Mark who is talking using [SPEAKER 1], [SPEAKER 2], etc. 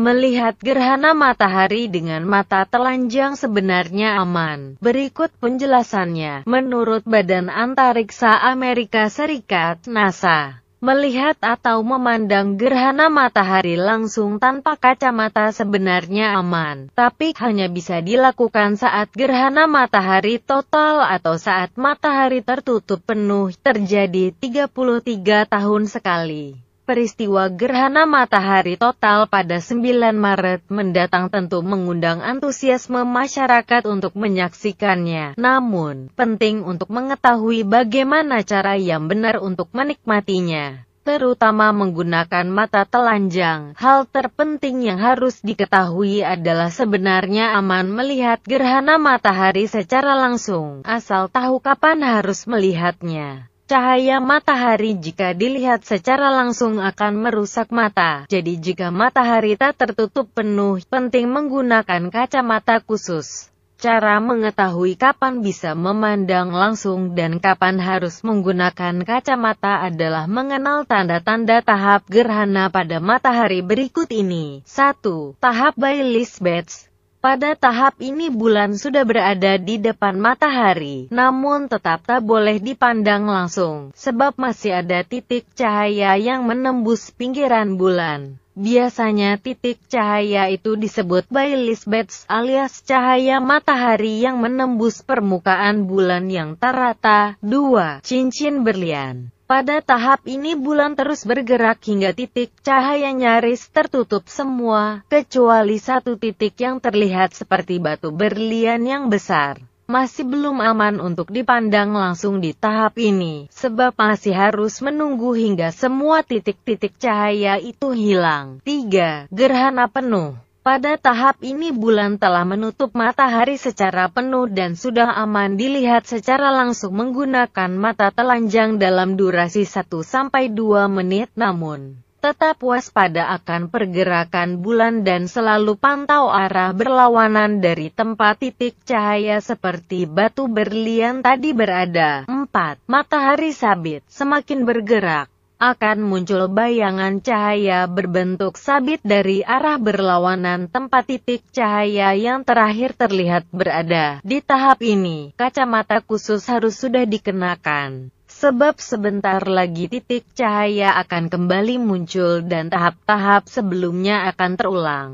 [SPEAKER 1] Melihat gerhana matahari dengan mata telanjang sebenarnya aman. Berikut penjelasannya. Menurut Badan Antariksa Amerika Serikat, NASA, melihat atau memandang gerhana matahari langsung tanpa kacamata sebenarnya aman, tapi hanya bisa dilakukan saat gerhana matahari total atau saat matahari tertutup penuh terjadi 33 tahun sekali. Peristiwa gerhana matahari total pada 9 Maret mendatang tentu mengundang antusiasme masyarakat untuk menyaksikannya. Namun, penting untuk mengetahui bagaimana cara yang benar untuk menikmatinya terutama menggunakan mata telanjang. Hal terpenting yang harus diketahui adalah sebenarnya aman melihat gerhana matahari secara langsung, asal tahu kapan harus melihatnya. Cahaya matahari jika dilihat secara langsung akan merusak mata. Jadi jika matahari tak tertutup penuh, penting menggunakan kacamata khusus. Cara mengetahui kapan bisa memandang langsung dan kapan harus menggunakan kacamata adalah mengenal tanda-tanda tahap gerhana pada matahari berikut ini. 1. Tahap Baileys Betts pada tahap ini bulan sudah berada di depan matahari, namun tetap tak boleh dipandang langsung, sebab masih ada titik cahaya yang menembus pinggiran bulan. Biasanya titik cahaya itu disebut by alias cahaya matahari yang menembus permukaan bulan yang terata. 2. Cincin berlian pada tahap ini bulan terus bergerak hingga titik cahaya nyaris tertutup semua, kecuali satu titik yang terlihat seperti batu berlian yang besar. Masih belum aman untuk dipandang langsung di tahap ini, sebab masih harus menunggu hingga semua titik-titik cahaya itu hilang. 3. Gerhana penuh pada tahap ini bulan telah menutup matahari secara penuh dan sudah aman dilihat secara langsung menggunakan mata telanjang dalam durasi 1-2 menit namun tetap waspada akan pergerakan bulan dan selalu pantau arah berlawanan dari tempat titik cahaya seperti batu berlian tadi berada. 4. Matahari sabit semakin bergerak akan muncul bayangan cahaya berbentuk sabit dari arah berlawanan tempat titik cahaya yang terakhir terlihat berada. Di tahap ini, kacamata khusus harus sudah dikenakan. Sebab sebentar lagi titik cahaya akan kembali muncul dan tahap-tahap sebelumnya akan terulang.